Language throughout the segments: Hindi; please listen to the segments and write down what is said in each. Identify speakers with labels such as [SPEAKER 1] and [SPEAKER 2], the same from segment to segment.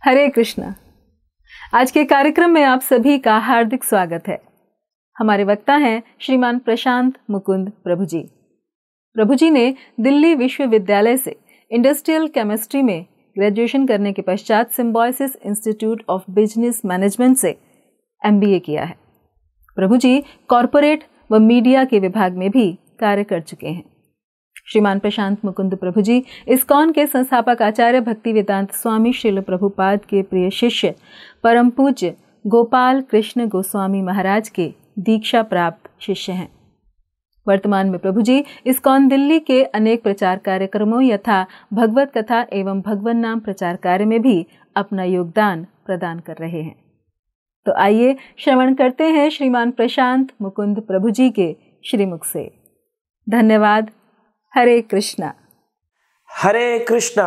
[SPEAKER 1] हरे कृष्णा आज के कार्यक्रम में आप सभी का हार्दिक स्वागत है हमारे वक्ता हैं श्रीमान प्रशांत मुकुंद प्रभु जी प्रभु जी ने दिल्ली विश्वविद्यालय से इंडस्ट्रियल केमिस्ट्री में ग्रेजुएशन करने के पश्चात Symbiosis Institute of Business Management से एम किया है प्रभु जी कॉरपोरेट व मीडिया के विभाग में भी कार्य कर चुके हैं श्रीमान प्रशांत मुकुंद प्रभु जी इस्कॉन के संस्थापक आचार्य भक्ति वेदांत स्वामी शिल प्रभुपाद के प्रिय शिष्य परम पूज्य गोपाल कृष्ण गोस्वामी महाराज के दीक्षा प्राप्त शिष्य हैं वर्तमान में प्रभु जी इस्कॉन दिल्ली के अनेक प्रचार कार्यक्रमों यथा भगवत कथा एवं भगवन नाम प्रचार कार्य में भी अपना योगदान प्रदान कर रहे हैं तो आइए श्रवण करते हैं श्रीमान प्रशांत मुकुंद प्रभु जी के श्रीमुख से धन्यवाद हरे कृष्णा
[SPEAKER 2] हरे कृष्णा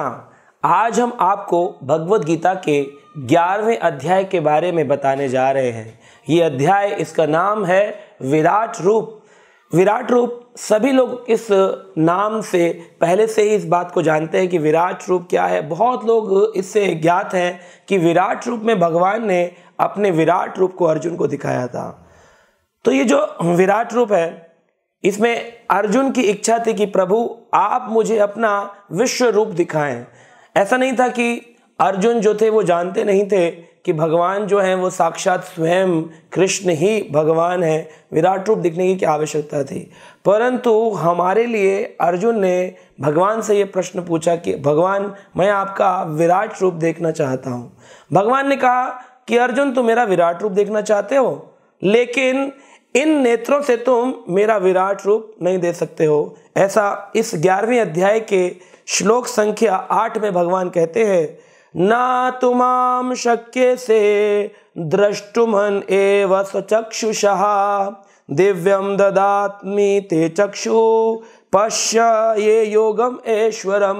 [SPEAKER 2] आज हम आपको भगवत गीता के ग्यारहवें अध्याय के बारे में बताने जा रहे हैं ये अध्याय इसका नाम है विराट रूप विराट रूप सभी लोग इस नाम से पहले से ही इस बात को जानते हैं कि विराट रूप क्या है बहुत लोग इससे ज्ञात हैं कि विराट रूप में भगवान ने अपने विराट रूप को अर्जुन को दिखाया था तो ये जो विराट रूप है इसमें अर्जुन की इच्छा थी कि प्रभु आप मुझे अपना विश्व रूप दिखाएं ऐसा नहीं था कि अर्जुन जो थे वो जानते नहीं थे कि भगवान जो हैं वो साक्षात स्वयं कृष्ण ही भगवान हैं विराट रूप दिखने की क्या आवश्यकता थी परंतु हमारे लिए अर्जुन ने भगवान से ये प्रश्न पूछा कि भगवान मैं आपका विराट रूप देखना चाहता हूँ भगवान ने कहा कि अर्जुन तुम मेरा विराट रूप देखना चाहते हो लेकिन इन नेत्रों से तुम मेरा विराट रूप नहीं दे सकते हो ऐसा इस ग्यारहवीं अध्याय के श्लोक संख्या आठ में भगवान कहते हैं ना तुमाम शक्य से द्रष्टुमन एव स्वचक्षुषः दिव्यम ददात्मी ते चक्षु पश्य ये योगम ऐश्वरम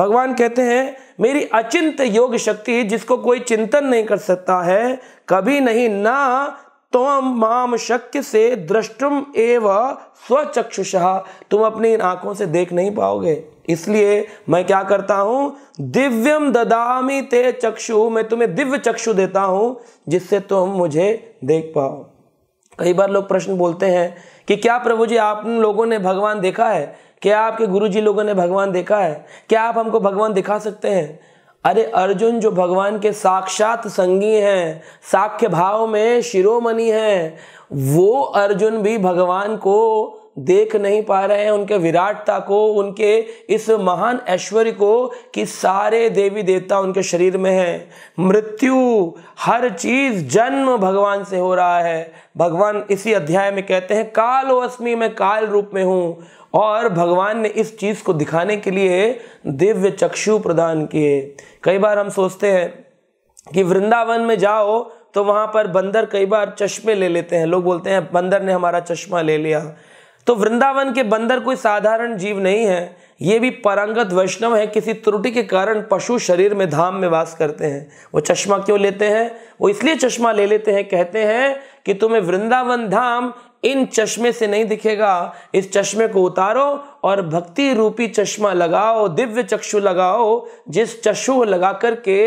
[SPEAKER 2] भगवान कहते हैं मेरी अचिंत योग शक्ति जिसको कोई चिंतन नहीं कर सकता है कभी नहीं ना माम शक्य से दृष्टुम एव स्वचक्षुषा तुम अपनी इन आंखों से देख नहीं पाओगे इसलिए मैं क्या करता हूं दिव्यम ददामी ते चक्षु मैं तुम्हें दिव्य चक्षु देता हूं जिससे तुम मुझे देख पाओ कई बार लोग प्रश्न बोलते हैं कि क्या प्रभु जी आप लोगों ने भगवान देखा है क्या आपके गुरु जी लोगों ने भगवान देखा है क्या आप हमको भगवान दिखा सकते हैं अरे अर्जुन जो भगवान के साक्षात संगी हैं साख्य भाव में शिरोमणि हैं वो अर्जुन भी भगवान को देख नहीं पा रहे हैं उनके विराटता को उनके इस महान ऐश्वर्य को कि सारे देवी देवता उनके शरीर में है मृत्यु हर चीज जन्म भगवान से हो रहा है भगवान इसी अध्याय में कहते हैं काल अस्मी मैं काल रूप में हूँ और भगवान ने इस चीज़ को दिखाने के लिए दिव्य चक्षु प्रदान किए कई बार हम सोचते हैं कि वृंदावन में जाओ तो वहां पर बंदर कई बार चश्मे ले लेते हैं लोग बोलते हैं बंदर ने हमारा चश्मा ले लिया तो वृंदावन के बंदर कोई साधारण जीव नहीं है ये भी परंगत वैष्णव है किसी त्रुटि के कारण पशु शरीर में धाम में वास करते हैं वो चश्मा क्यों लेते हैं वो इसलिए चश्मा ले लेते हैं कहते हैं कि तुम्हें वृंदावन धाम इन चश्मे से नहीं दिखेगा इस चश्मे को उतारो और भक्ति रूपी चश्मा लगाओ दिव्य चक्षु लगाओ जिस चशु लगा करके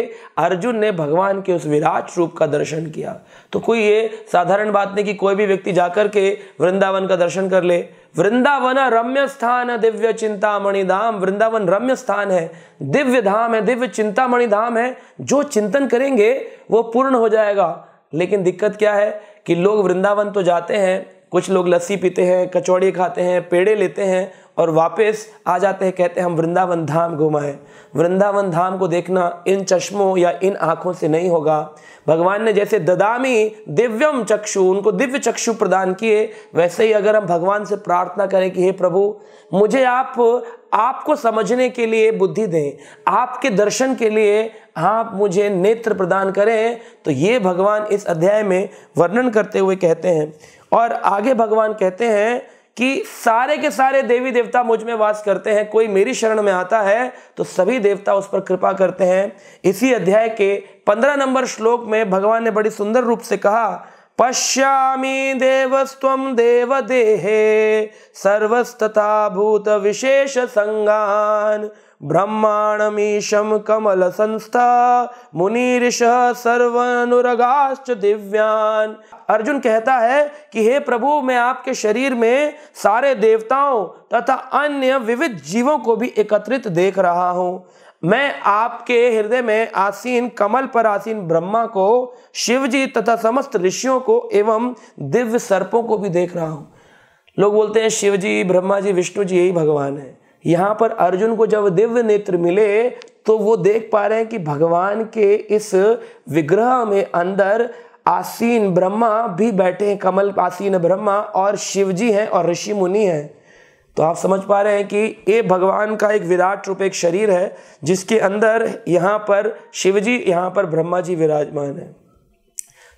[SPEAKER 2] अर्जुन ने भगवान के उस विराट रूप का दर्शन किया तो कोई ये साधारण बात नहीं कि कोई भी व्यक्ति जाकर के वृंदावन का दर्शन कर ले वृंदावन रम्य स्थान दिव्य चिंतामणि धाम वृंदावन रम्य स्थान है दिव्य धाम है दिव्य चिंतामणि धाम है जो चिंतन करेंगे वो पूर्ण हो जाएगा लेकिन दिक्कत क्या है कि लोग वृंदावन तो जाते हैं कुछ लोग लस्सी पीते हैं कचौड़ी खाते हैं पेड़े लेते हैं और वापस आ जाते हैं कहते हैं हम वृंदावन धाम घुमाएं वृंदावन धाम को देखना इन चश्मों या इन आँखों से नहीं होगा भगवान ने जैसे ददामी दिव्यम चक्षु उनको दिव्य चक्षु प्रदान किए वैसे ही अगर हम भगवान से प्रार्थना करें कि हे प्रभु मुझे आप आपको समझने के लिए बुद्धि दें आपके दर्शन के लिए आप मुझे नेत्र प्रदान करें तो ये भगवान इस अध्याय में वर्णन करते हुए कहते हैं और आगे भगवान कहते हैं कि सारे के सारे देवी देवता मुझ में वास करते हैं कोई मेरी शरण में आता है तो सभी देवता उस पर कृपा करते हैं इसी अध्याय के पंद्रह नंबर श्लोक में भगवान ने बड़ी सुंदर रूप से कहा पश्यामी देवस्व देहे सर्वस्तथा भूत विशेष संगान ब्रह्माणमीशं कमलसंस्था सर्व सर्वानुरगाश्च दिव्यान अर्जुन कहता है कि हे प्रभु मैं आपके शरीर में सारे देवताओं तथा अन्य विविध जीवों को भी एकत्रित देख रहा हूँ मैं आपके हृदय में आसीन कमल पर आसीन ब्रह्मा को शिवजी तथा समस्त ऋषियों को एवं दिव्य सर्पों को भी देख रहा हूँ लोग बोलते हैं शिवजी ब्रह्मा जी विष्णु जी यही भगवान है यहाँ पर अर्जुन को जब दिव्य नेत्र मिले तो वो देख पा रहे हैं कि भगवान के इस विग्रह में अंदर आसीन ब्रह्मा भी बैठे हैं कमल आसीन ब्रह्मा और शिव जी हैं और ऋषि मुनि हैं तो आप समझ पा रहे हैं कि ये भगवान का एक विराट रूप एक शरीर है जिसके अंदर यहाँ पर शिव जी यहाँ पर ब्रह्मा जी विराजमान है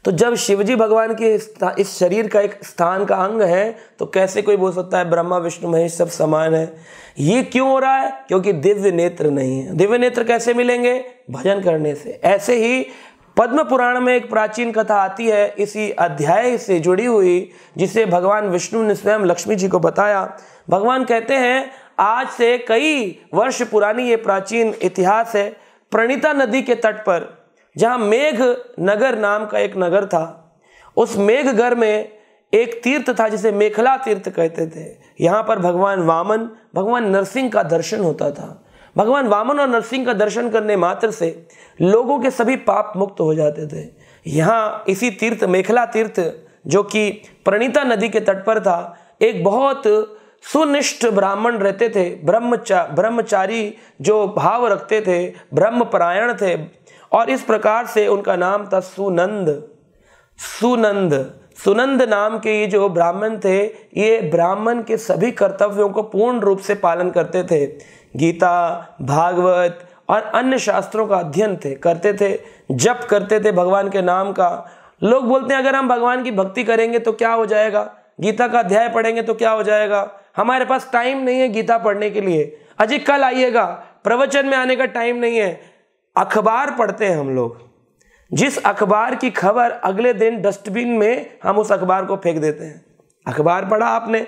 [SPEAKER 2] तो जब शिवजी भगवान के इस शरीर का एक स्थान का अंग है तो कैसे कोई बोल सकता है ब्रह्मा विष्णु महेश सब समान है ये क्यों हो रहा है क्योंकि दिव्य नेत्र नहीं है दिव्य नेत्र कैसे मिलेंगे भजन करने से ऐसे ही पद्म पुराण में एक प्राचीन कथा आती है इसी अध्याय से जुड़ी हुई जिसे भगवान विष्णु ने स्वयं लक्ष्मी जी को बताया भगवान कहते हैं आज से कई वर्ष पुरानी ये प्राचीन इतिहास है प्रणीता नदी के तट पर जहाँ मेघ नगर नाम का एक नगर था उस मेघगर में एक तीर्थ था जिसे मेखला तीर्थ कहते थे यहाँ पर भगवान वामन भगवान नरसिंह का दर्शन होता था भगवान वामन और नरसिंह का दर्शन करने मात्र से लोगों के सभी पाप मुक्त हो जाते थे यहाँ इसी तीर्थ मेखला तीर्थ जो कि प्रणीता नदी के तट पर था एक बहुत सुनिष्ठ ब्राह्मण रहते थे ब्रह्मचा ब्रह्मचारी जो भाव रखते थे ब्रह्मपरायण थे और इस प्रकार से उनका नाम था सुनंद सुनंद सुनंद नाम के ये जो ब्राह्मण थे ये ब्राह्मण के सभी कर्तव्यों को पूर्ण रूप से पालन करते थे गीता भागवत और अन्य शास्त्रों का अध्ययन थे करते थे जप करते थे भगवान के नाम का लोग बोलते हैं अगर हम भगवान की भक्ति करेंगे तो क्या हो जाएगा गीता का अध्याय पढ़ेंगे तो क्या हो जाएगा हमारे पास टाइम नहीं है गीता पढ़ने के लिए अजय कल आइएगा प्रवचन में आने का टाइम नहीं है अखबार पढ़ते हैं हम लोग जिस अखबार की खबर अगले दिन डस्टबिन में हम उस अखबार को फेंक देते हैं अखबार पढ़ा आपने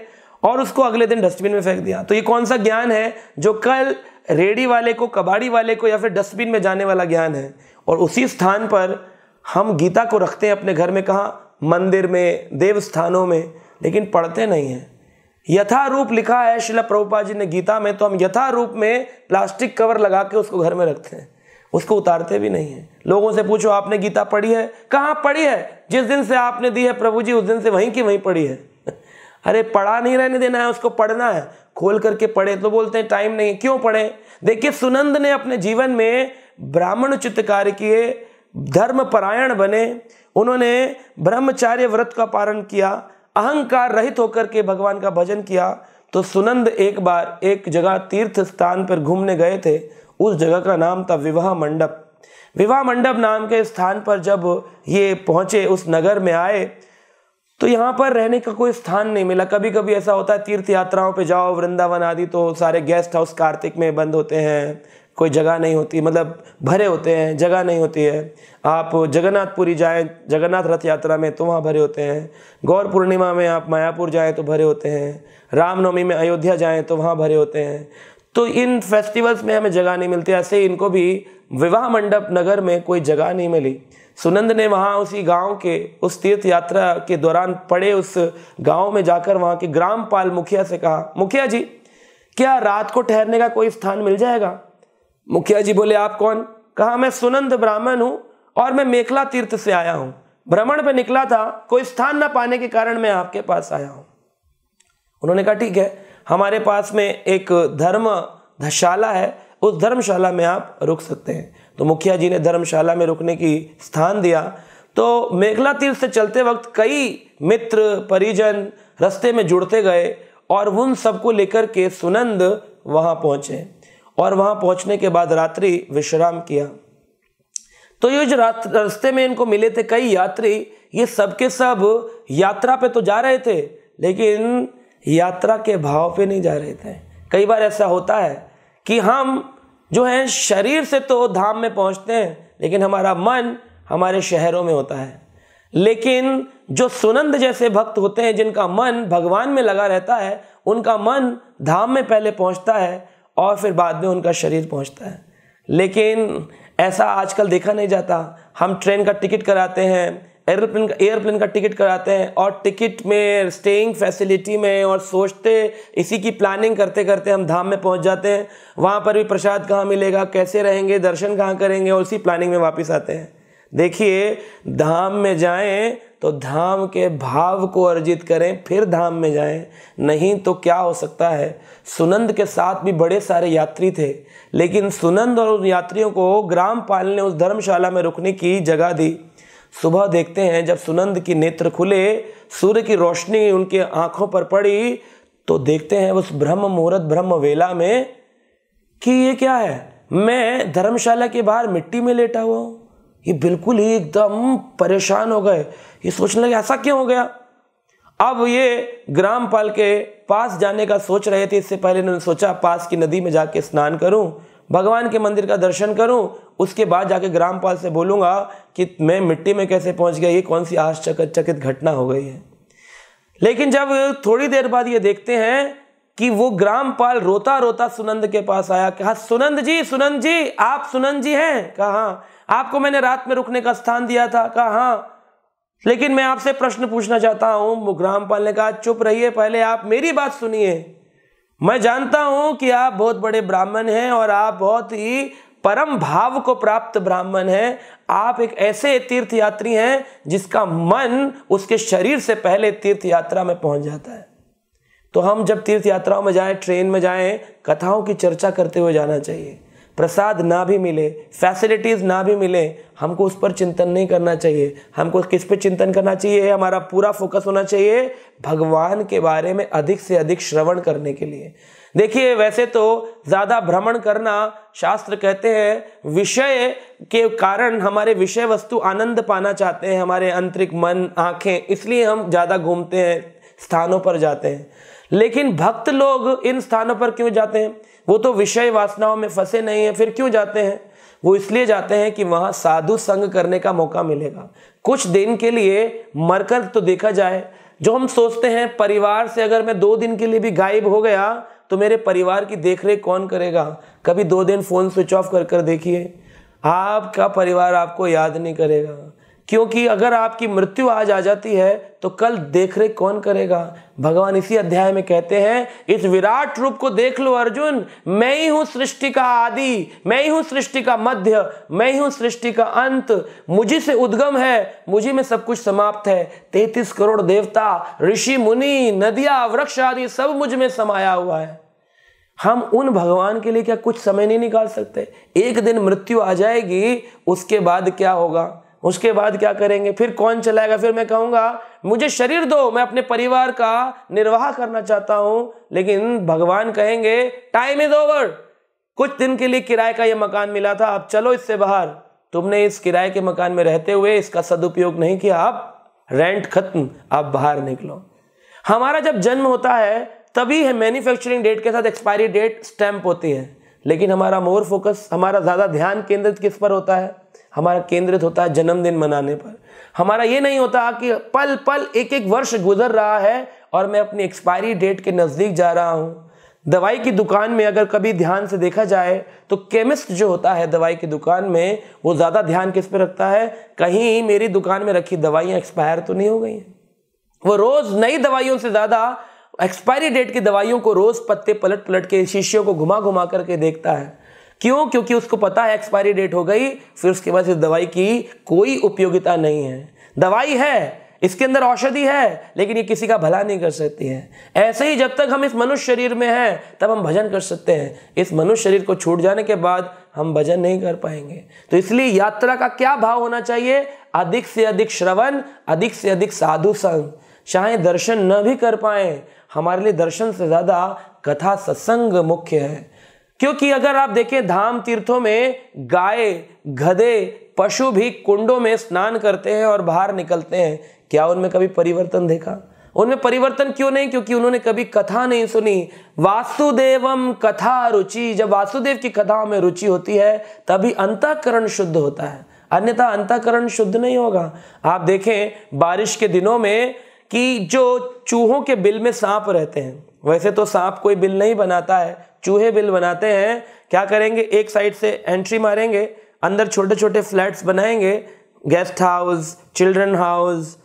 [SPEAKER 2] और उसको अगले दिन डस्टबिन में फेंक दिया तो ये कौन सा ज्ञान है जो कल रेडी वाले को कबाड़ी वाले को या फिर डस्टबिन में जाने वाला ज्ञान है और उसी स्थान पर हम गीता को रखते हैं अपने घर में कहाँ मंदिर में देव स्थानों में लेकिन पढ़ते नहीं हैं यथा रूप लिखा है शिला प्रभुपा जी ने गीता में तो हम यथा रूप में प्लास्टिक कवर लगा के उसको घर में रखते हैं उसको उतारते भी नहीं है लोगों से पूछो आपने गीता पढ़ी है कहाँ पढ़ी है जिस दिन से आपने दी है प्रभु जी उस दिन से वहीं की वहीं पढ़ी है अरे पढ़ा नहीं रहने देना है उसको पढ़ना है खोल करके पढ़े तो बोलते हैं टाइम नहीं क्यों पढ़े देखिए सुनंद ने अपने जीवन में ब्राह्मण चित्त कार्य किए परायण बने उन्होंने ब्रह्मचार्य व्रत का पालन किया अहंकार रहित होकर के भगवान का भजन किया तो सुनंद एक बार एक जगह तीर्थ स्थान पर घूमने गए थे उस जगह का नाम था विवाह मंडप विवाह मंडप नाम के स्थान पर जब ये पहुंचे उस नगर में आए तो यहाँ पर रहने का कोई स्थान नहीं मिला कभी कभी ऐसा होता है तीर्थ यात्राओं पे जाओ वृंदावन आदि तो सारे गेस्ट हाउस कार्तिक में बंद होते हैं कोई जगह नहीं होती मतलब भरे होते हैं जगह नहीं होती है आप जगन्नाथपुरी जाएं जगन्नाथ रथ यात्रा में तो वहाँ भरे होते हैं गौर पूर्णिमा में आप मायापुर जाएं तो भरे होते हैं रामनवमी में अयोध्या जाएं तो वहाँ भरे होते हैं तो इन फेस्टिवल्स में हमें जगह नहीं मिलती ऐसे इनको भी विवाह मंडप नगर में कोई जगह नहीं मिली सुनंद ने वहाँ उसी गांव के उस तीर्थ यात्रा के दौरान पड़े उस गांव में जाकर वहाँ के ग्रामपाल मुखिया से कहा मुखिया जी क्या रात को ठहरने का कोई स्थान मिल जाएगा मुखिया जी बोले आप कौन कहा मैं सुनंद ब्राह्मण हूँ और मैं मेखला तीर्थ से आया हूँ भ्रमण पर निकला था कोई स्थान ना पाने के कारण मैं आपके पास आया हूँ उन्होंने कहा ठीक है हमारे पास में एक धर्म धर्मशाला है उस धर्मशाला में आप रुक सकते हैं तो मुखिया जी ने धर्मशाला में रुकने की स्थान दिया तो मेघला तीर्थ से चलते वक्त कई मित्र परिजन रस्ते में जुड़ते गए और उन सबको लेकर के सुनंद वहाँ पहुँचे और वहाँ पहुँचने के बाद रात्रि विश्राम किया तो ये जो रास्ते में इनको मिले थे कई यात्री ये सबके सब यात्रा पे तो जा रहे थे लेकिन यात्रा के भाव पे नहीं जा रहे थे कई बार ऐसा होता है कि हम जो है शरीर से तो धाम में पहुंचते हैं लेकिन हमारा मन हमारे शहरों में होता है लेकिन जो सुनंद जैसे भक्त होते हैं जिनका मन भगवान में लगा रहता है उनका मन धाम में पहले पहुंचता है और फिर बाद में उनका शरीर पहुंचता है लेकिन ऐसा आजकल देखा नहीं जाता हम ट्रेन का टिकट कराते हैं एयरप्लेन का एयरप्लेन का टिकट कराते हैं और टिकट में स्टेइंग फैसिलिटी में और सोचते इसी की प्लानिंग करते करते हम धाम में पहुंच जाते हैं वहाँ पर भी प्रसाद कहाँ मिलेगा कैसे रहेंगे दर्शन कहाँ करेंगे और उसी प्लानिंग में वापस आते हैं देखिए धाम में जाएं तो धाम के भाव को अर्जित करें फिर धाम में जाएं नहीं तो क्या हो सकता है सुनंद के साथ भी बड़े सारे यात्री थे लेकिन सुनंद और उन यात्रियों को ग्राम पाल ने उस धर्मशाला में रुकने की जगह दी सुबह देखते हैं जब सुनंद की नेत्र खुले सूर्य की रोशनी उनके आंखों पर पड़ी तो देखते हैं उस ब्रह्म मुहूर्त ब्रह्म वेला में कि ये क्या है मैं धर्मशाला के बाहर मिट्टी में लेटा हुआ हूँ ये बिल्कुल ही एकदम परेशान हो गए ये सोचने लगे ऐसा क्यों हो गया अब ये ग्रामपाल के पास जाने का सोच रहे थे इससे पहले इन्होंने सोचा पास की नदी में जाके स्नान करूं भगवान के मंदिर का दर्शन करूं उसके बाद जाके ग्रामपाल से बोलूँगा कि मैं मिट्टी में कैसे पहुँच गया ये कौन सी आश्चर्यचकित घटना हो गई है लेकिन जब थोड़ी देर बाद ये देखते हैं कि वो ग्रामपाल रोता रोता सुनंद के पास आया कहा सुनंद जी सुनंद जी आप सुनंद जी हैं कहा हाँ, आपको मैंने रात में रुकने का स्थान दिया था कहा हाँ लेकिन मैं आपसे प्रश्न पूछना चाहता हूँ ग्रामपाल ने कहा चुप रहिए पहले आप मेरी बात सुनिए मैं जानता हूं कि आप बहुत बड़े ब्राह्मण हैं और आप बहुत ही परम भाव को प्राप्त ब्राह्मण है आप एक ऐसे तीर्थ यात्री हैं जिसका मन उसके शरीर से पहले तीर्थ यात्रा में पहुंच जाता है तो हम जब तीर्थ यात्राओं में जाएं ट्रेन में जाएं कथाओं की चर्चा करते हुए जाना चाहिए प्रसाद ना भी मिले फैसिलिटीज़ ना भी मिले हमको उस पर चिंतन नहीं करना चाहिए हमको किस पर चिंतन करना चाहिए हमारा पूरा फोकस होना चाहिए भगवान के बारे में अधिक से अधिक श्रवण करने के लिए देखिए वैसे तो ज़्यादा भ्रमण करना शास्त्र कहते हैं विषय के कारण हमारे विषय वस्तु आनंद पाना चाहते हैं हमारे आंतरिक मन आंखें इसलिए हम ज़्यादा घूमते हैं स्थानों पर जाते हैं लेकिन भक्त लोग इन स्थानों पर क्यों जाते हैं वो तो विषय वासनाओं में फंसे नहीं है फिर क्यों जाते हैं वो इसलिए जाते हैं कि वहां साधु संग करने का मौका मिलेगा कुछ दिन के लिए मरकर तो देखा जाए जो हम सोचते हैं परिवार से अगर मैं दो दिन के लिए भी गायब हो गया तो मेरे परिवार की देखरेख कौन करेगा कभी दो दिन फ़ोन स्विच ऑफ कर कर देखिए आपका परिवार आपको याद नहीं करेगा क्योंकि अगर आपकी मृत्यु आज आ जाती है तो कल देख रेख कौन करेगा भगवान इसी अध्याय में कहते हैं इस विराट रूप को देख लो अर्जुन मैं ही हूं सृष्टि का आदि मैं ही हूं सृष्टि का मध्य मैं ही हूं सृष्टि का अंत मुझे से उद्गम है मुझे में सब कुछ समाप्त है तैतीस करोड़ देवता ऋषि मुनि नदिया वृक्ष आदि सब मुझ में समाया हुआ है हम उन भगवान के लिए क्या कुछ समय नहीं निकाल सकते एक दिन मृत्यु आ जाएगी उसके बाद क्या होगा उसके बाद क्या करेंगे फिर कौन चलाएगा फिर मैं कहूँगा मुझे शरीर दो मैं अपने परिवार का निर्वाह करना चाहता हूँ लेकिन भगवान कहेंगे टाइम इज ओवर कुछ दिन के लिए किराए का ये मकान मिला था अब चलो इससे बाहर तुमने इस किराए के मकान में रहते हुए इसका सदुपयोग नहीं किया आप रेंट खत्म आप बाहर निकलो हमारा जब जन्म होता है तभी है मैन्युफैक्चरिंग डेट के साथ एक्सपायरी डेट स्टैंप होती है लेकिन हमारा मोर फोकस हमारा ज़्यादा ध्यान केंद्रित किस पर होता है हमारा केंद्रित होता है जन्मदिन मनाने पर हमारा ये नहीं होता कि पल पल एक एक वर्ष गुजर रहा है और मैं अपनी एक्सपायरी डेट के नज़दीक जा रहा हूँ दवाई की दुकान में अगर कभी ध्यान से देखा जाए तो केमिस्ट जो होता है दवाई की दुकान में वो ज़्यादा ध्यान किस पर रखता है कहीं मेरी दुकान में रखी दवाइयाँ एक्सपायर तो नहीं हो गई हैं वो रोज़ नई दवाइयों से ज़्यादा एक्सपायरी डेट की दवाइयों को रोज पत्ते पलट पलट के शीशियों को घुमा घुमा करके देखता है क्यों क्योंकि उसको पता है एक्सपायरी डेट हो गई फिर उसके बाद इस दवाई की कोई उपयोगिता नहीं है दवाई है इसके अंदर औषधि है लेकिन ये किसी का भला नहीं कर सकती है ऐसे ही जब तक हम इस मनुष्य शरीर में हैं तब हम भजन कर सकते हैं इस मनुष्य शरीर को छूट जाने के बाद हम भजन नहीं कर पाएंगे तो इसलिए यात्रा का क्या भाव होना चाहिए अधिक से अधिक श्रवण अधिक से अधिक साधु संग चाहे दर्शन न भी कर पाए हमारे लिए दर्शन से ज़्यादा कथा सत्संग मुख्य है क्योंकि अगर आप देखें धाम तीर्थों में गाय गधे पशु भी कुंडों में स्नान करते हैं और बाहर निकलते हैं क्या उनमें कभी परिवर्तन देखा उनमें परिवर्तन क्यों नहीं क्योंकि उन्होंने कभी कथा नहीं सुनी वास्तुदेवम कथा रुचि जब वासुदेव की कथाओं में रुचि होती है तभी अंतःकरण शुद्ध होता है अन्यथा अंतःकरण शुद्ध नहीं होगा आप देखें बारिश के दिनों में कि जो चूहों के बिल में सांप रहते हैं वैसे तो सांप कोई बिल नहीं बनाता है चूहे बिल बनाते हैं क्या करेंगे एक साइड से एंट्री मारेंगे अंदर छोटे छोटे फ्लैट्स बनाएंगे guest house children house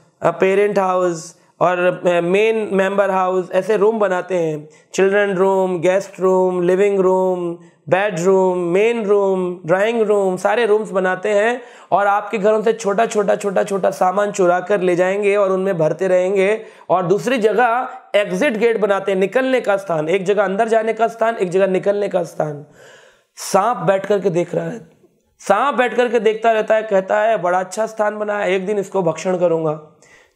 [SPEAKER 2] parent house और मेन मेंबर हाउस ऐसे रूम बनाते हैं children room guest room living room bedroom main room drawing room सारे रूम्स बनाते हैं और आपके घरों से छोटा छोटा छोटा छोटा सामान चुरा कर ले जाएंगे और उनमें भरते रहेंगे और दूसरी जगह एग्जिट गेट बनाते हैं निकलने का स्थान एक जगह अंदर जाने का स्थान एक जगह निकलने का स्थान सांप बैठ करके देख रहा है सांप बैठ करके देखता रहता है कहता है बड़ा अच्छा स्थान बना है एक दिन इसको भक्षण करूंगा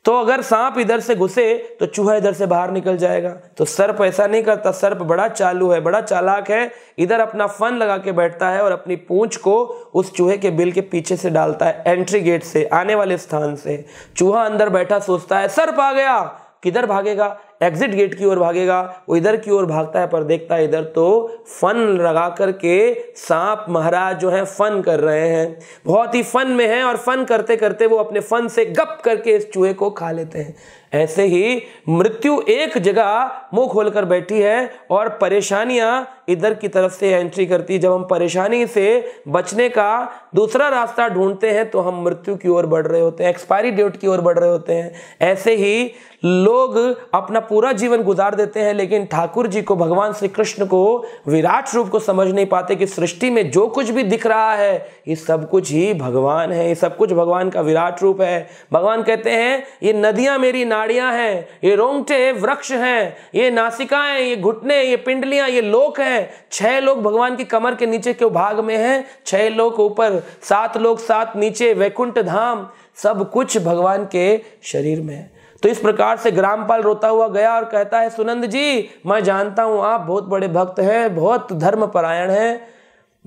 [SPEAKER 2] तो अगर सांप इधर से घुसे तो चूहा इधर से बाहर निकल जाएगा तो सर्प ऐसा नहीं करता सर्प बड़ा चालू है बड़ा चालाक है इधर अपना फन लगा के बैठता है और अपनी पूंछ को उस चूहे के बिल के पीछे से डालता है एंट्री गेट से आने वाले स्थान से चूहा अंदर बैठा सोचता है सर्प आ गया किधर भागेगा एग्जिट गेट की ओर भागेगा वो इधर की ओर भागता है पर देखता है इधर तो फन लगा करके सांप महाराज जो है फन कर रहे हैं बहुत ही फन में है और फन करते करते वो अपने फन से गप करके इस चूहे को खा लेते हैं ऐसे ही मृत्यु एक जगह मुंह खोलकर बैठी है और परेशानियां इधर की तरफ से एंट्री करती है जब हम परेशानी से बचने का दूसरा रास्ता ढूंढते हैं तो हम मृत्यु की ओर बढ़ रहे होते हैं एक्सपायरी डेट की ओर बढ़ रहे होते हैं ऐसे ही लोग अपना पूरा जीवन गुजार देते हैं लेकिन ठाकुर जी को भगवान श्री कृष्ण को विराट रूप को समझ नहीं पाते कि सृष्टि में जो कुछ भी दिख रहा है ये सब कुछ ही भगवान है ये सब कुछ भगवान का विराट रूप है भगवान कहते हैं ये नदियां मेरी नाड़ियां हैं ये रोंगटे वृक्ष हैं ये नासिकाएं ये घुटने ये पिंडलियां ये लोक हैं छह लोग भगवान की कमर के नीचे के भाग में है छह लोग ऊपर सात लोग सात नीचे वैकुंठ धाम सब कुछ भगवान के शरीर में है तो इस प्रकार से ग्रामपाल रोता हुआ गया और कहता है सुनंद जी मैं जानता हूँ आप बहुत बड़े भक्त हैं बहुत धर्मपरायण हैं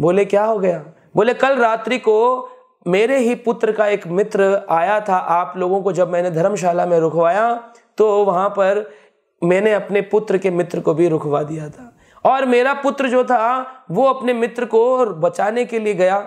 [SPEAKER 2] बोले क्या हो गया बोले कल रात्रि को मेरे ही पुत्र का एक मित्र आया था आप लोगों को जब मैंने धर्मशाला में रुकवाया तो वहाँ पर मैंने अपने पुत्र के मित्र को भी रुकवा दिया था और मेरा पुत्र जो था वो अपने मित्र को बचाने के लिए गया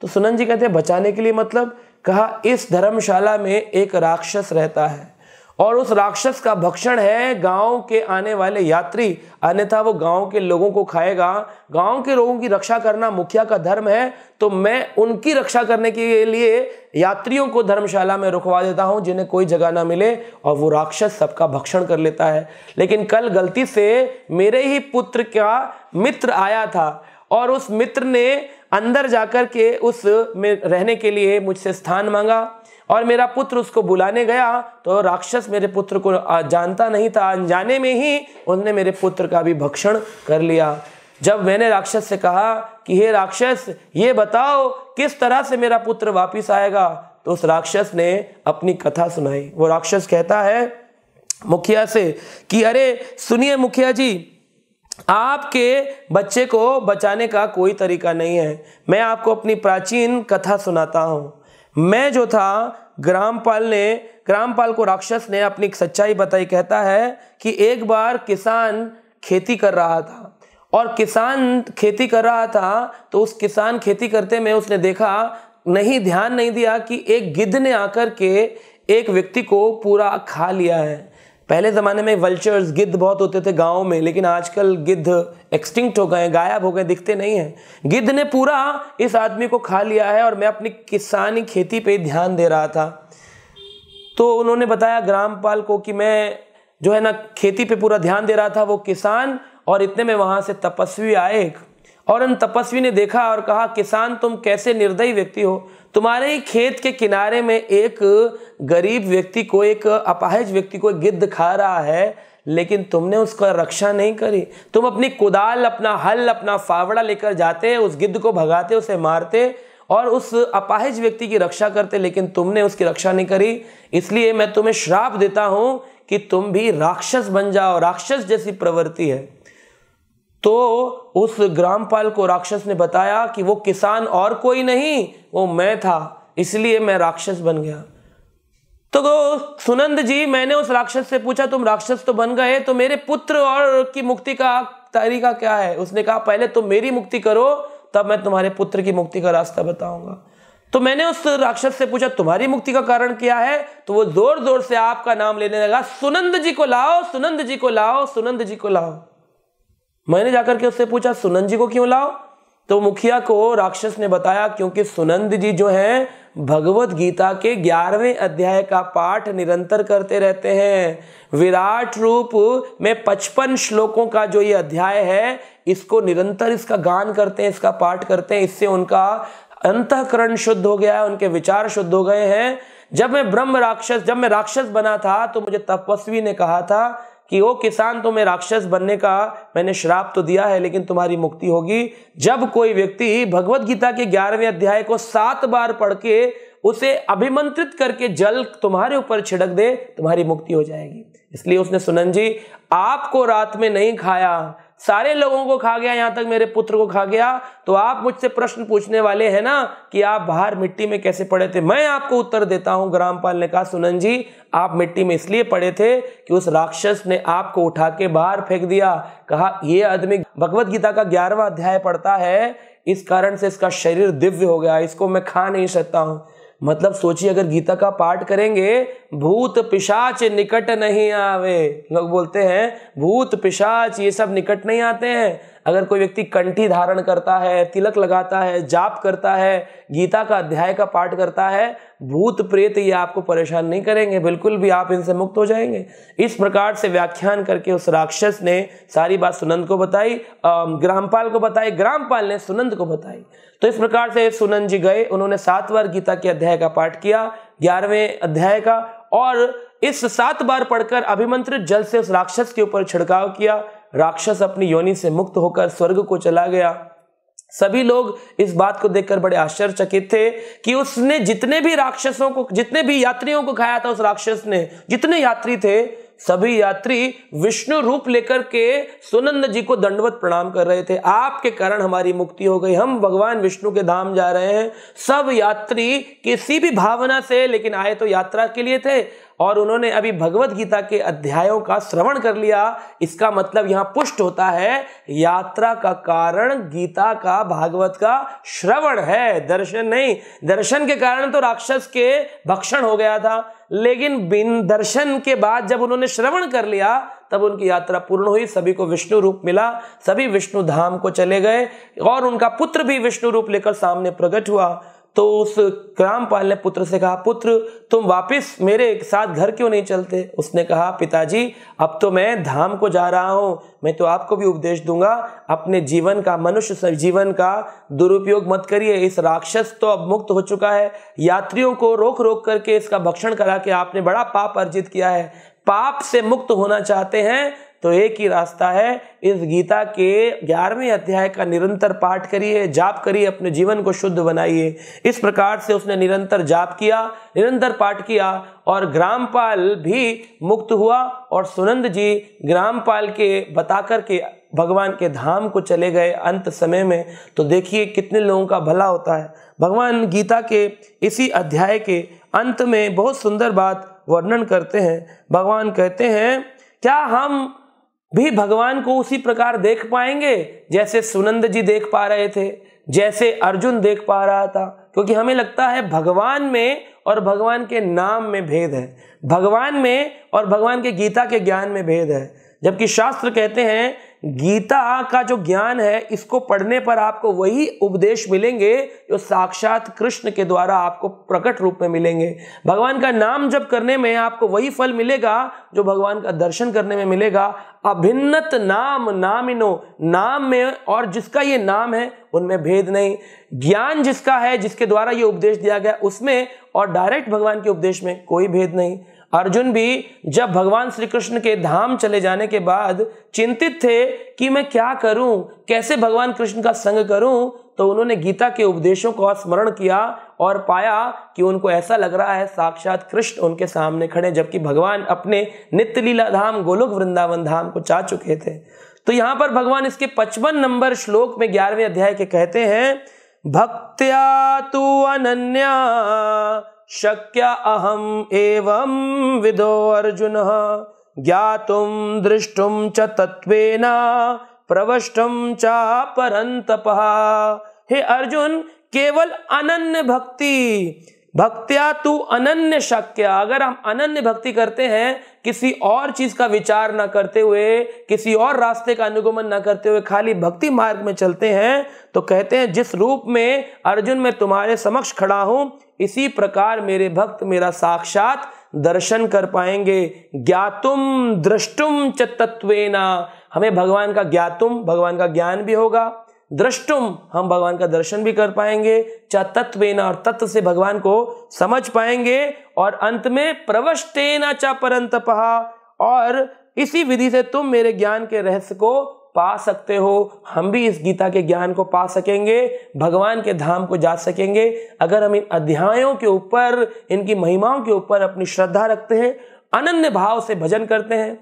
[SPEAKER 2] तो सुनंद जी कहते हैं बचाने के लिए मतलब कहा इस धर्मशाला में एक राक्षस रहता है और उस राक्षस का भक्षण है गांव के आने वाले यात्री अन्यथा वो गांव के लोगों को खाएगा गांव के लोगों की रक्षा करना मुखिया का धर्म है तो मैं उनकी रक्षा करने के लिए यात्रियों को धर्मशाला में रुकवा देता हूं जिन्हें कोई जगह ना मिले और वो राक्षस सबका भक्षण कर लेता है लेकिन कल गलती से मेरे ही पुत्र का मित्र आया था और उस मित्र ने अंदर जाकर के उस में रहने के लिए मुझसे स्थान मांगा और मेरा पुत्र उसको बुलाने गया तो राक्षस मेरे पुत्र को जानता नहीं था अनजाने में ही उसने मेरे पुत्र का भी भक्षण कर लिया जब मैंने राक्षस से कहा कि हे राक्षस ये बताओ किस तरह से मेरा पुत्र वापिस आएगा तो उस राक्षस ने अपनी कथा सुनाई वो राक्षस कहता है मुखिया से कि अरे सुनिए मुखिया जी आपके बच्चे को बचाने का कोई तरीका नहीं है मैं आपको अपनी प्राचीन कथा सुनाता हूँ मैं जो था ग्रामपाल ने ग्रामपाल को राक्षस ने अपनी सच्चाई बताई कहता है कि एक बार किसान खेती कर रहा था और किसान खेती कर रहा था तो उस किसान खेती करते में उसने देखा नहीं ध्यान नहीं दिया कि एक गिद्ध ने आकर के एक व्यक्ति को पूरा खा लिया है पहले ज़माने में वल्चर्स गिद्ध बहुत होते थे गाँव में लेकिन आजकल गिद्ध एक्सटिंक्ट हो गए गायब हो गए दिखते नहीं हैं गिद्ध ने पूरा इस आदमी को खा लिया है और मैं अपनी किसानी खेती पे ध्यान दे रहा था तो उन्होंने बताया ग्रामपाल को कि मैं जो है ना खेती पे पूरा ध्यान दे रहा था वो किसान और इतने में वहाँ से तपस्वी आए और उन तपस्वी ने देखा और कहा किसान तुम कैसे निर्दयी व्यक्ति हो तुम्हारे ही खेत के किनारे में एक गरीब व्यक्ति को एक अपाहिज व्यक्ति को गिद्ध खा रहा है लेकिन तुमने उसका रक्षा नहीं करी तुम अपनी कुदाल अपना हल अपना फावड़ा लेकर जाते उस गिद्ध को भगाते उसे मारते और उस अपाहिज व्यक्ति की रक्षा करते लेकिन तुमने उसकी रक्षा नहीं करी इसलिए मैं तुम्हें श्राप देता हूँ कि तुम भी राक्षस बन जाओ राक्षस जैसी प्रवृत्ति है तो उस ग्रामपाल को राक्षस ने बताया कि वो किसान और कोई नहीं वो मैं था इसलिए मैं राक्षस बन गया तो सुनंद जी मैंने उस राक्षस से पूछा तुम राक्षस तो बन गए तो मेरे पुत्र और की मुक्ति का तरीका क्या है उसने कहा पहले तुम मेरी मुक्ति करो तब मैं तुम्हारे पुत्र की मुक्ति का रास्ता बताऊंगा तो मैंने उस राक्षस से पूछा तुम्हारी मुक्ति का कारण क्या है तो वो जोर जोर से आपका नाम लेने लगा सुनंद जी को लाओ सुनंद जी को लाओ सुनंद जी को लाओ मैंने जाकर के उससे पूछा सुनंद जी को क्यों लाओ तो मुखिया को राक्षस ने बताया क्योंकि सुनंद जी जो हैं भगवत गीता के ग्यारहवें अध्याय का पाठ निरंतर करते रहते हैं विराट रूप में पचपन श्लोकों का जो ये अध्याय है इसको निरंतर इसका गान करते हैं इसका पाठ करते हैं इससे उनका अंतकरण शुद्ध हो गया है उनके विचार शुद्ध हो गए हैं जब मैं ब्रह्म राक्षस जब मैं राक्षस बना था तो मुझे तपस्वी ने कहा था कि ओ किसान तुम्हें राक्षस बनने का मैंने श्राप तो दिया है लेकिन तुम्हारी मुक्ति होगी जब कोई व्यक्ति भगवत गीता के ग्यारहवें अध्याय को सात बार पढ़ के उसे अभिमंत्रित करके जल तुम्हारे ऊपर छिड़क दे तुम्हारी मुक्ति हो जाएगी इसलिए उसने सुनन जी आपको रात में नहीं खाया सारे लोगों को खा गया यहाँ तक मेरे पुत्र को खा गया तो आप मुझसे प्रश्न पूछने वाले हैं ना कि आप बाहर मिट्टी में कैसे पड़े थे मैं आपको उत्तर देता हूँ ग्रामपाल ने कहा सुनन जी आप मिट्टी में इसलिए पड़े थे कि उस राक्षस ने आपको उठा के बाहर फेंक दिया कहा यह आदमी भगवद गीता का ग्यारहवा अध्याय पढ़ता है इस कारण से इसका शरीर दिव्य हो गया इसको मैं खा नहीं सकता हूँ मतलब सोचिए अगर गीता का पाठ करेंगे भूत पिशाच निकट नहीं आवे लोग बोलते हैं भूत पिशाच ये सब निकट नहीं आते हैं अगर कोई व्यक्ति कंठी धारण करता है तिलक लगाता है जाप करता है गीता का अध्याय का पाठ करता है भूत प्रेत ये आपको परेशान नहीं करेंगे बिल्कुल भी आप इनसे मुक्त हो जाएंगे इस प्रकार से व्याख्यान करके उस राक्षस ने सारी बात सुनंद को बताई ग्रामपाल को बताई ग्रामपाल ने सुनंद को बताई तो इस प्रकार से सुनंद जी गए उन्होंने सात बार गीता के अध्याय का पाठ किया ग्यारहवें अध्याय का और इस सात बार पढ़कर अभिमंत्रित जल से उस राक्षस के ऊपर छिड़काव किया राक्षस अपनी योनि से मुक्त होकर स्वर्ग को चला गया सभी लोग इस बात को देखकर बड़े आश्चर्यचकित थे कि उसने जितने भी राक्षसों को जितने भी यात्रियों को खाया था उस राक्षस ने जितने यात्री थे सभी यात्री विष्णु रूप लेकर के सुनंद जी को दंडवत प्रणाम कर रहे थे आपके कारण हमारी मुक्ति हो गई हम भगवान विष्णु के धाम जा रहे हैं सब यात्री किसी भी भावना से लेकिन आए तो यात्रा के लिए थे और उन्होंने अभी भगवत गीता के अध्यायों का श्रवण कर लिया इसका मतलब यहां पुष्ट होता है यात्रा का कारण गीता का भागवत का श्रवण है दर्शन नहीं दर्शन के कारण तो राक्षस के भक्षण हो गया था लेकिन बिन दर्शन के बाद जब उन्होंने श्रवण कर लिया तब उनकी यात्रा पूर्ण हुई सभी को विष्णु रूप मिला सभी विष्णु धाम को चले गए और उनका पुत्र भी विष्णु रूप लेकर सामने प्रकट हुआ तो उस रामपाल ने पुत्र से कहा पुत्र तुम वापस मेरे साथ घर क्यों नहीं चलते उसने कहा पिताजी अब तो मैं धाम को जा रहा हूँ मैं तो आपको भी उपदेश दूंगा अपने जीवन का मनुष्य जीवन का दुरुपयोग मत करिए इस राक्षस तो अब मुक्त हो चुका है यात्रियों को रोक रोक करके इसका भक्षण करा के आपने बड़ा पाप अर्जित किया है पाप से मुक्त होना चाहते हैं तो एक ही रास्ता है इस गीता के ग्यारहवें अध्याय का निरंतर पाठ करिए जाप करिए अपने जीवन को शुद्ध बनाइए इस प्रकार से उसने निरंतर जाप किया निरंतर पाठ किया और ग्रामपाल भी मुक्त हुआ और सुनंद जी ग्रामपाल के बताकर के भगवान के धाम को चले गए अंत समय में तो देखिए कितने लोगों का भला होता है भगवान गीता के इसी अध्याय के अंत में बहुत सुंदर बात वर्णन करते हैं भगवान कहते हैं क्या हम भी भगवान को उसी प्रकार देख पाएंगे जैसे सुनंद जी देख पा रहे थे जैसे अर्जुन देख पा रहा था क्योंकि हमें लगता है भगवान में और भगवान के नाम में भेद है भगवान में और भगवान के गीता के ज्ञान में भेद है जबकि शास्त्र कहते हैं गीता का जो ज्ञान है इसको पढ़ने पर आपको वही उपदेश मिलेंगे जो साक्षात कृष्ण के द्वारा आपको प्रकट रूप में मिलेंगे भगवान का नाम जब करने में आपको वही फल मिलेगा जो भगवान का दर्शन करने में मिलेगा अभिन्नत नाम नामिनो नाम में और जिसका ये नाम है उनमें भेद नहीं ज्ञान जिसका है जिसके द्वारा ये उपदेश दिया गया उसमें और डायरेक्ट भगवान के उपदेश में कोई भेद नहीं अर्जुन भी जब भगवान श्री कृष्ण के धाम चले जाने के बाद चिंतित थे कि मैं क्या करूं कैसे भगवान कृष्ण का संग करूं तो उन्होंने गीता के उपदेशों को स्मरण किया और पाया कि उनको ऐसा लग रहा है साक्षात कृष्ण उनके सामने खड़े जबकि भगवान अपने नित्य लीला धाम गोलोक वृंदावन धाम को चाह चुके थे तो यहाँ पर भगवान इसके पचपन नंबर श्लोक में ग्यारहवें अध्याय के कहते हैं भक्त्या तू अनन्या शक्य अहम एवं विदो अर्जुन ज्ञात दृष्टुम च तत्व प्रवष्टम च हे अर्जुन केवल अनन्य भक्ति भक्त्या तू अनन्य शक्य अगर हम अनन्य भक्ति करते हैं किसी और चीज का विचार ना करते हुए किसी और रास्ते का अनुगमन ना करते हुए खाली भक्ति मार्ग में चलते हैं तो कहते हैं जिस रूप में अर्जुन मैं तुम्हारे समक्ष खड़ा हूं इसी प्रकार मेरे भक्त मेरा साक्षात दर्शन कर पाएंगे ज्ञातुम दृष्टुम च तत्वेना हमें भगवान का ज्ञातुम भगवान का ज्ञान भी होगा दृष्टुम हम भगवान का दर्शन भी कर पाएंगे चाहे तत्वेना और तत्व से भगवान को समझ पाएंगे और अंत में प्रवष्टेना चा परंत और इसी विधि से तुम मेरे ज्ञान के रहस्य को पा सकते हो हम भी इस गीता के ज्ञान को पा सकेंगे भगवान के धाम को जा सकेंगे अगर हम इन अध्यायों के ऊपर इनकी महिमाओं के ऊपर अपनी श्रद्धा रखते हैं अनन्य भाव से भजन करते हैं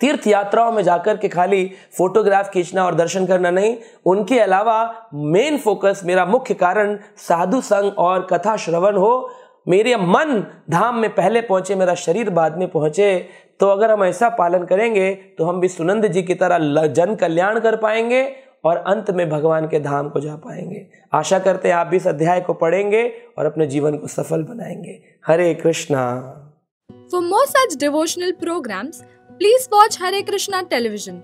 [SPEAKER 2] तीर्थ यात्राओं में जाकर के खाली फोटोग्राफ खींचना और दर्शन करना नहीं उनके अलावा मेन फोकस मेरा मुख्य कारण साधु संग और कथा श्रवण हो मेरे मन धाम में पहले पहुंचे मेरा शरीर बाद में पहुंचे तो अगर हम ऐसा पालन करेंगे तो हम भी सुनंद जी की तरह जन कल्याण कर पाएंगे और अंत में भगवान के धाम को जा पाएंगे आशा करते हैं आप भी इस अध्याय को पढ़ेंगे और अपने जीवन को सफल बनाएंगे Hare Krishna
[SPEAKER 1] for more such devotional programmes Please watch Hare Krishna television.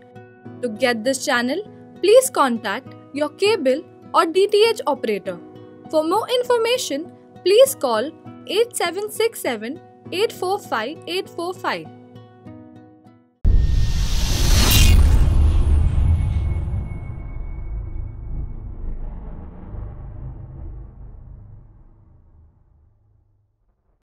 [SPEAKER 1] To get this channel, please contact your cable or DTH operator. For more information, please call 8767 845 845.